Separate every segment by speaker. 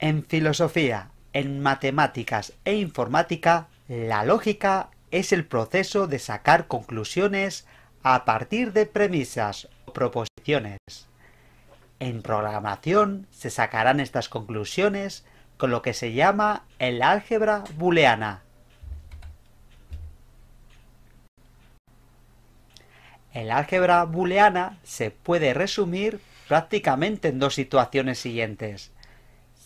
Speaker 1: En filosofía, en matemáticas e informática, la lógica es el proceso de sacar conclusiones a partir de premisas o proposiciones. En programación se sacarán estas conclusiones con lo que se llama el álgebra booleana. El álgebra booleana se puede resumir prácticamente en dos situaciones siguientes.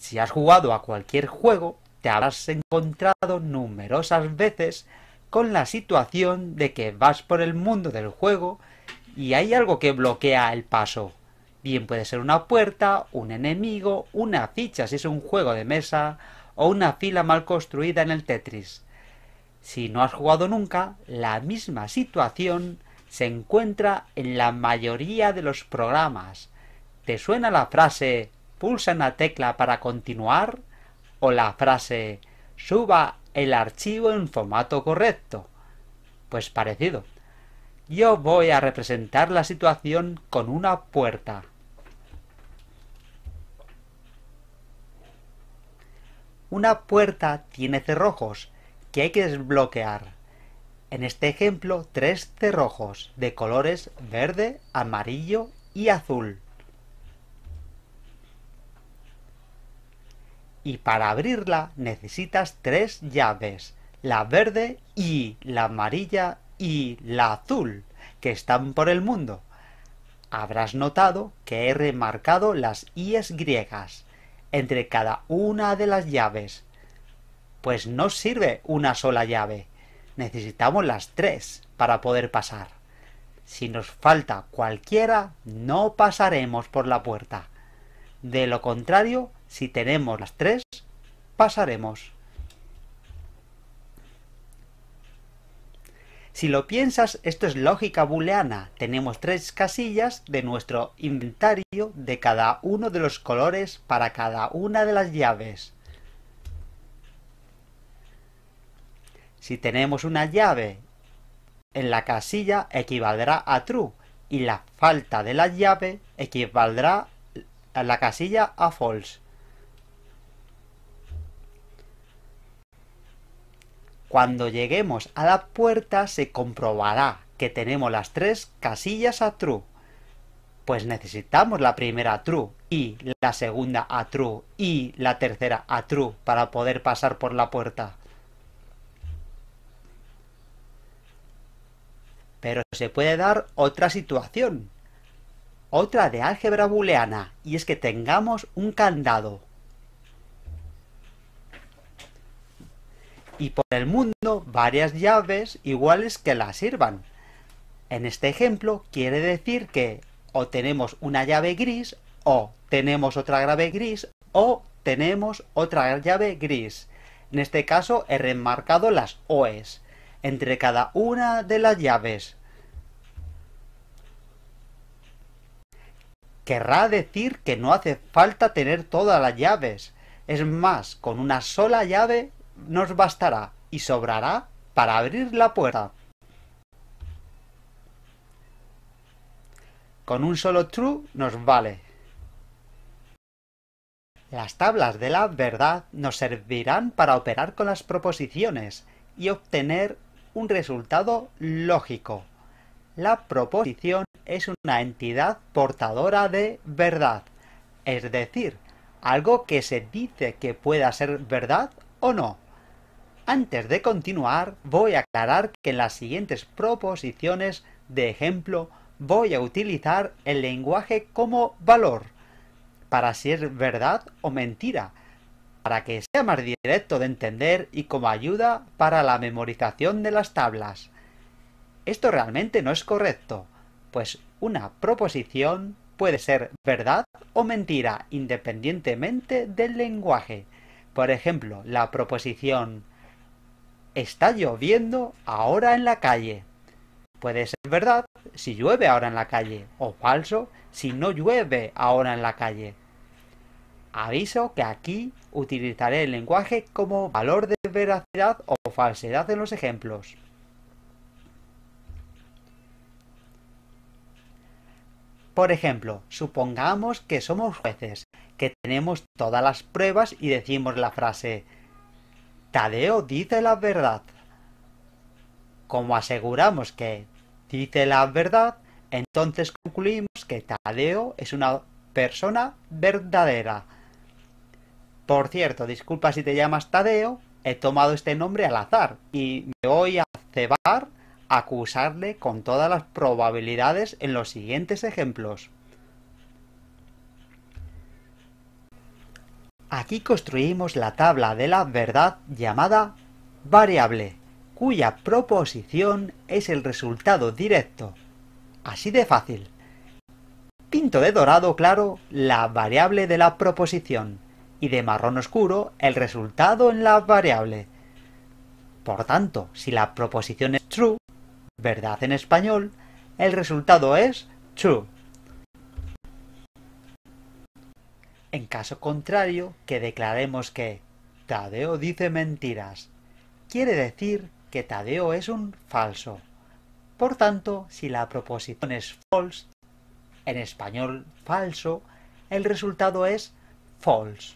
Speaker 1: Si has jugado a cualquier juego, te habrás encontrado numerosas veces con la situación de que vas por el mundo del juego y hay algo que bloquea el paso. Bien puede ser una puerta, un enemigo, una ficha si es un juego de mesa o una fila mal construida en el Tetris. Si no has jugado nunca, la misma situación se encuentra en la mayoría de los programas. ¿Te suena la frase pulsa la tecla para continuar o la frase suba el archivo en formato correcto. Pues parecido. Yo voy a representar la situación con una puerta. Una puerta tiene cerrojos que hay que desbloquear. En este ejemplo, tres cerrojos de colores verde, amarillo y azul. y para abrirla necesitas tres llaves, la verde y la amarilla y la azul, que están por el mundo. Habrás notado que he remarcado las IES griegas entre cada una de las llaves. Pues no sirve una sola llave. Necesitamos las tres para poder pasar. Si nos falta cualquiera, no pasaremos por la puerta. De lo contrario, si tenemos las tres, pasaremos. Si lo piensas, esto es lógica booleana. Tenemos tres casillas de nuestro inventario de cada uno de los colores para cada una de las llaves. Si tenemos una llave en la casilla equivaldrá a true y la falta de la llave equivaldrá a la casilla a false. Cuando lleguemos a la puerta se comprobará que tenemos las tres casillas a true. Pues necesitamos la primera true y la segunda a true y la tercera a true para poder pasar por la puerta. Pero se puede dar otra situación, otra de álgebra booleana, y es que tengamos un candado. y por el mundo varias llaves iguales que la sirvan. En este ejemplo quiere decir que o tenemos una llave gris, o tenemos otra llave gris, o tenemos otra llave gris. En este caso he remarcado las OEs entre cada una de las llaves. Querrá decir que no hace falta tener todas las llaves. Es más, con una sola llave nos bastará y sobrará para abrir la puerta. Con un solo true nos vale. Las tablas de la verdad nos servirán para operar con las proposiciones y obtener un resultado lógico. La proposición es una entidad portadora de verdad, es decir, algo que se dice que pueda ser verdad o no. Antes de continuar, voy a aclarar que en las siguientes proposiciones de ejemplo voy a utilizar el lenguaje como valor, para si es verdad o mentira, para que sea más directo de entender y como ayuda para la memorización de las tablas. Esto realmente no es correcto, pues una proposición puede ser verdad o mentira independientemente del lenguaje. Por ejemplo, la proposición Está lloviendo ahora en la calle. Puede ser verdad si llueve ahora en la calle, o falso si no llueve ahora en la calle. Aviso que aquí utilizaré el lenguaje como valor de veracidad o falsedad en los ejemplos. Por ejemplo, supongamos que somos jueces, que tenemos todas las pruebas y decimos la frase Tadeo dice la verdad. Como aseguramos que dice la verdad, entonces concluimos que Tadeo es una persona verdadera. Por cierto, disculpa si te llamas Tadeo, he tomado este nombre al azar y me voy a cebar a acusarle con todas las probabilidades en los siguientes ejemplos. Aquí construimos la tabla de la verdad llamada variable, cuya proposición es el resultado directo. Así de fácil. Pinto de dorado claro la variable de la proposición y de marrón oscuro el resultado en la variable. Por tanto, si la proposición es true, verdad en español, el resultado es true. En caso contrario, que declaremos que Tadeo dice mentiras, quiere decir que Tadeo es un falso. Por tanto, si la proposición es false, en español falso, el resultado es false.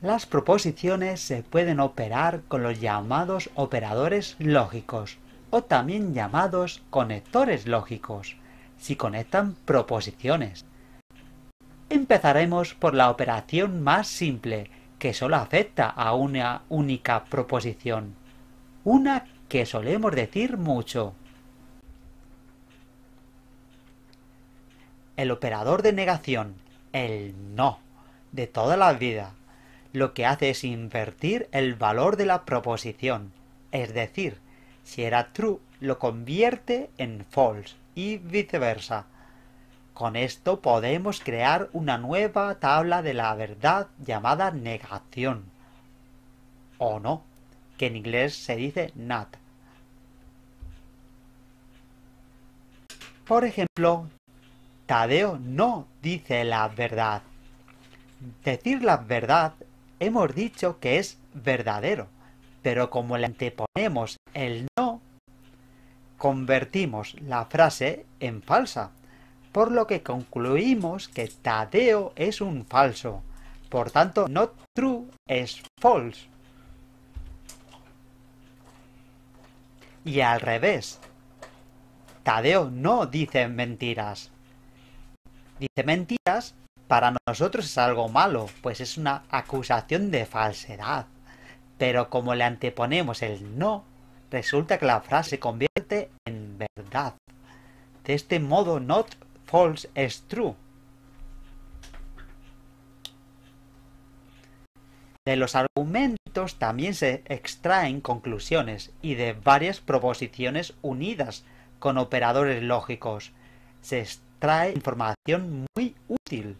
Speaker 1: Las proposiciones se pueden operar con los llamados operadores lógicos o también llamados conectores lógicos si conectan proposiciones. Empezaremos por la operación más simple, que solo afecta a una única proposición, una que solemos decir mucho. El operador de negación, el no, de toda la vida, lo que hace es invertir el valor de la proposición, es decir, si era true, lo convierte en false y viceversa. Con esto podemos crear una nueva tabla de la verdad llamada negación. O no, que en inglés se dice not. Por ejemplo, Tadeo no dice la verdad. Decir la verdad hemos dicho que es verdadero, pero como le anteponemos el no convertimos la frase en falsa, por lo que concluimos que Tadeo es un falso. Por tanto, not true es false. Y al revés, Tadeo no dice mentiras. Dice mentiras para nosotros es algo malo, pues es una acusación de falsedad. Pero como le anteponemos el no, resulta que la frase se convierte en verdad. De este modo, not false es true. De los argumentos también se extraen conclusiones y de varias proposiciones unidas con operadores lógicos. Se extrae información muy útil.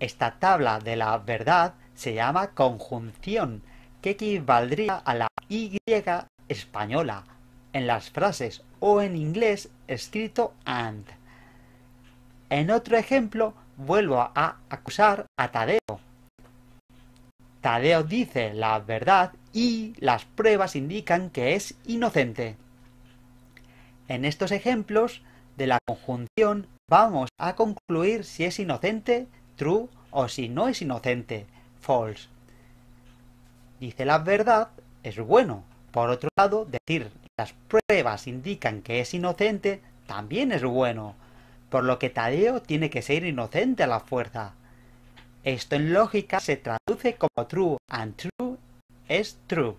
Speaker 1: Esta tabla de la verdad se llama conjunción que equivaldría a la Y española en las frases o en inglés escrito and. En otro ejemplo, vuelvo a acusar a Tadeo. Tadeo dice la verdad y las pruebas indican que es inocente. En estos ejemplos de la conjunción vamos a concluir si es inocente, true, o si no es inocente, false dice la verdad es bueno. Por otro lado, decir las pruebas indican que es inocente también es bueno, por lo que Tadeo tiene que ser inocente a la fuerza. Esto en lógica se traduce como true and true es true.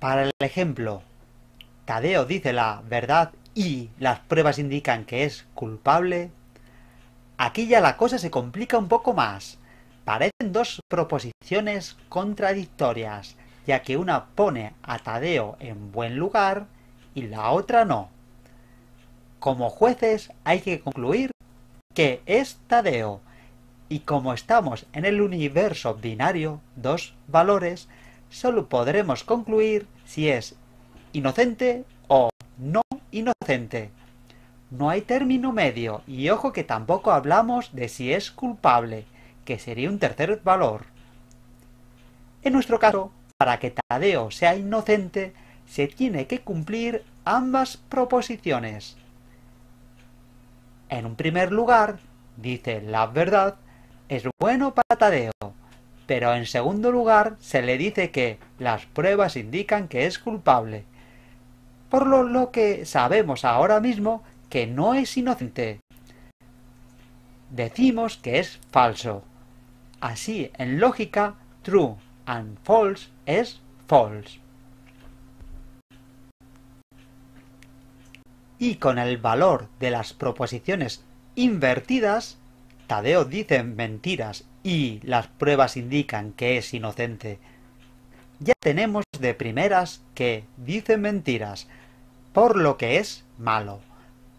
Speaker 1: Para el ejemplo, Tadeo dice la verdad y las pruebas indican que es culpable. Aquí ya la cosa se complica un poco más, parecen dos proposiciones contradictorias, ya que una pone a Tadeo en buen lugar y la otra no. Como jueces hay que concluir que es Tadeo, y como estamos en el universo binario, dos valores, solo podremos concluir si es inocente o no inocente. No hay término medio, y ojo que tampoco hablamos de si es culpable que sería un tercer valor. En nuestro caso, para que Tadeo sea inocente, se tiene que cumplir ambas proposiciones. En un primer lugar, dice la verdad, es bueno para Tadeo, pero en segundo lugar se le dice que las pruebas indican que es culpable. Por lo, lo que sabemos ahora mismo que no es inocente. Decimos que es falso. Así, en lógica, true and false es false. Y con el valor de las proposiciones invertidas, Tadeo dice mentiras y las pruebas indican que es inocente. Ya tenemos de primeras que dice mentiras, por lo que es malo.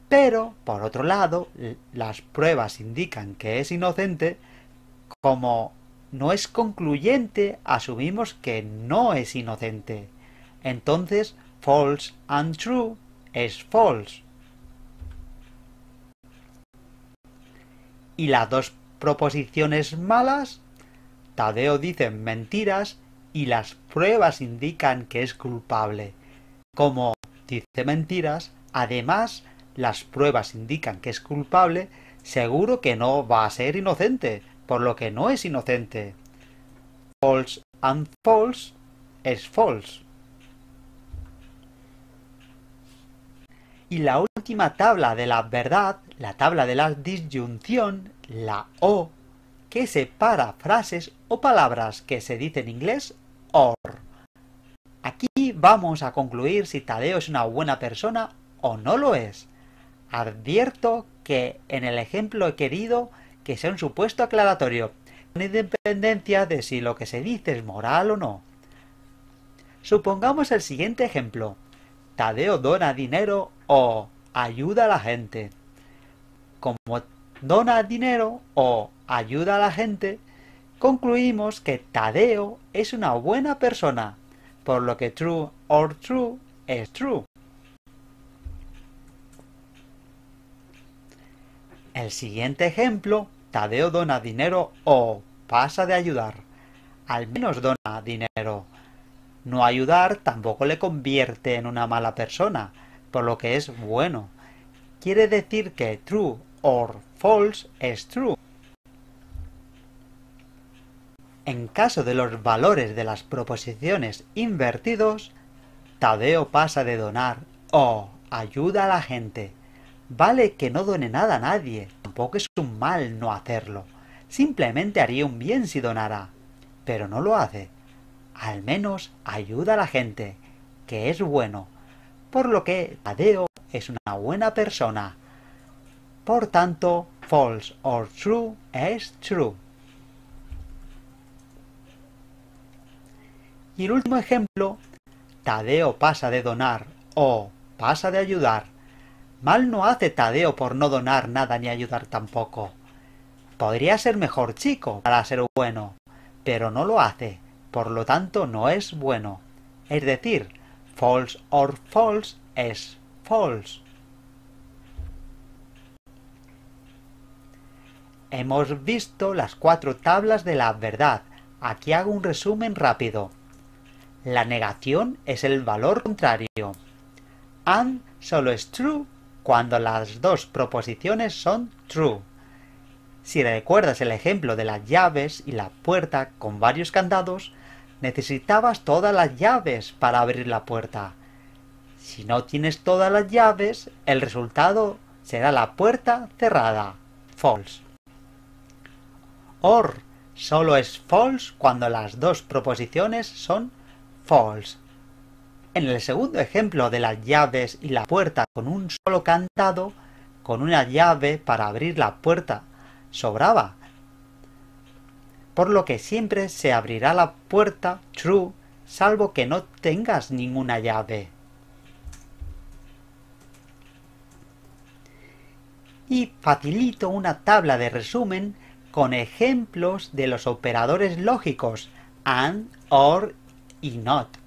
Speaker 1: Pero, por otro lado, las pruebas indican que es inocente, como no es concluyente, asumimos que no es inocente. Entonces, false and true es false. Y las dos proposiciones malas, Tadeo dice mentiras y las pruebas indican que es culpable. Como dice mentiras, además las pruebas indican que es culpable, seguro que no va a ser inocente por lo que no es inocente. False and false es false. Y la última tabla de la verdad, la tabla de la disyunción, la O, que separa frases o palabras que se dicen en inglés or. Aquí vamos a concluir si Tadeo es una buena persona o no lo es. Advierto que en el ejemplo querido que sea un supuesto aclaratorio, con independencia de si lo que se dice es moral o no. Supongamos el siguiente ejemplo. Tadeo dona dinero o ayuda a la gente. Como dona dinero o ayuda a la gente, concluimos que Tadeo es una buena persona, por lo que true or true es true. El siguiente ejemplo Tadeo dona dinero o pasa de ayudar. Al menos dona dinero. No ayudar tampoco le convierte en una mala persona, por lo que es bueno. Quiere decir que true or false es true. En caso de los valores de las proposiciones invertidos, Tadeo pasa de donar o ayuda a la gente. Vale que no done nada a nadie, Tampoco es un mal no hacerlo. Simplemente haría un bien si donara. Pero no lo hace. Al menos ayuda a la gente, que es bueno. Por lo que Tadeo es una buena persona. Por tanto, false or true es true. Y el último ejemplo, Tadeo pasa de donar o pasa de ayudar Mal no hace Tadeo por no donar nada ni ayudar tampoco. Podría ser mejor chico para ser bueno, pero no lo hace, por lo tanto no es bueno. Es decir, false or false es false. Hemos visto las cuatro tablas de la verdad. Aquí hago un resumen rápido. La negación es el valor contrario. And solo es true cuando las dos proposiciones son true. Si recuerdas el ejemplo de las llaves y la puerta con varios candados, necesitabas todas las llaves para abrir la puerta. Si no tienes todas las llaves, el resultado será la puerta cerrada. False. OR solo es false cuando las dos proposiciones son false. En el segundo ejemplo de las llaves y la puerta con un solo cantado, con una llave para abrir la puerta, sobraba. Por lo que siempre se abrirá la puerta true, salvo que no tengas ninguna llave. Y facilito una tabla de resumen con ejemplos de los operadores lógicos and, or y not